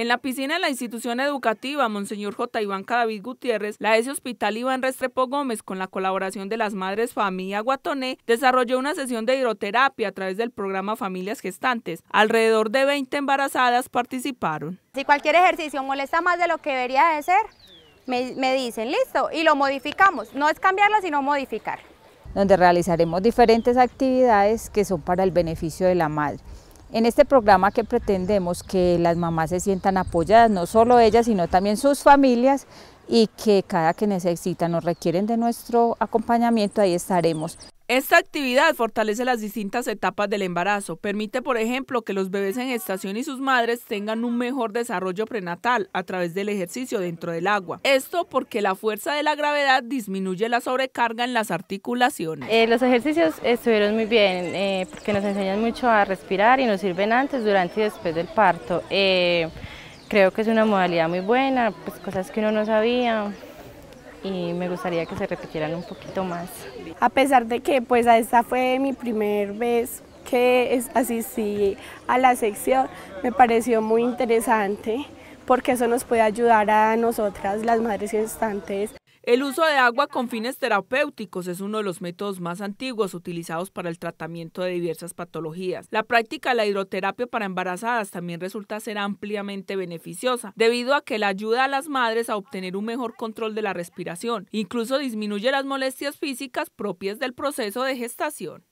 En la piscina de la institución educativa Monseñor J. Iván Cadavid Gutiérrez, la S. Hospital Iván Restrepo Gómez, con la colaboración de las madres Familia Guatoné, desarrolló una sesión de hidroterapia a través del programa Familias Gestantes. Alrededor de 20 embarazadas participaron. Si cualquier ejercicio molesta más de lo que debería de ser, me, me dicen, listo, y lo modificamos. No es cambiarlo, sino modificar. Donde realizaremos diferentes actividades que son para el beneficio de la madre. En este programa que pretendemos que las mamás se sientan apoyadas, no solo ellas, sino también sus familias, y que cada que necesitan o requieren de nuestro acompañamiento, ahí estaremos. Esta actividad fortalece las distintas etapas del embarazo. Permite, por ejemplo, que los bebés en gestación y sus madres tengan un mejor desarrollo prenatal a través del ejercicio dentro del agua. Esto porque la fuerza de la gravedad disminuye la sobrecarga en las articulaciones. Eh, los ejercicios estuvieron muy bien eh, porque nos enseñan mucho a respirar y nos sirven antes, durante y después del parto. Eh, creo que es una modalidad muy buena, pues cosas que uno no sabía y me gustaría que se repitieran un poquito más. A pesar de que pues esta fue mi primer vez que asistí a la sección, me pareció muy interesante porque eso nos puede ayudar a nosotras, las madres Instantes. El uso de agua con fines terapéuticos es uno de los métodos más antiguos utilizados para el tratamiento de diversas patologías. La práctica de la hidroterapia para embarazadas también resulta ser ampliamente beneficiosa, debido a que la ayuda a las madres a obtener un mejor control de la respiración, incluso disminuye las molestias físicas propias del proceso de gestación.